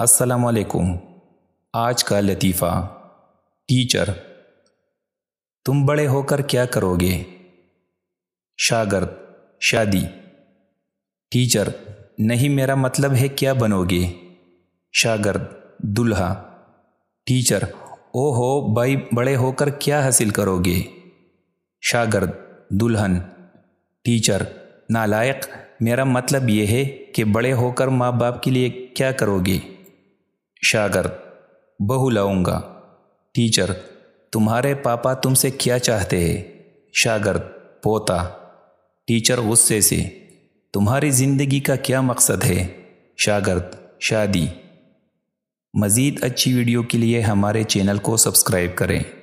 असलकुम आज का लतीफ़ा टीचर तुम बड़े होकर क्या करोगे शागर्द शादी टीचर नहीं मेरा मतलब है क्या बनोगे शागर्द दुल्हा टीचर ओ हो भाई बड़े होकर क्या हासिल करोगे शागर्द दुल्हन टीचर नालायक मेरा मतलब यह है कि बड़े होकर माँ बाप के लिए क्या करोगे शागर्द बहू लाऊंगा टीचर तुम्हारे पापा तुमसे क्या चाहते हैं शागर्द पोता टीचर गुस्से से तुम्हारी ज़िंदगी का क्या मकसद है शागर्द शादी मज़ीद अच्छी वीडियो के लिए हमारे चैनल को सब्सक्राइब करें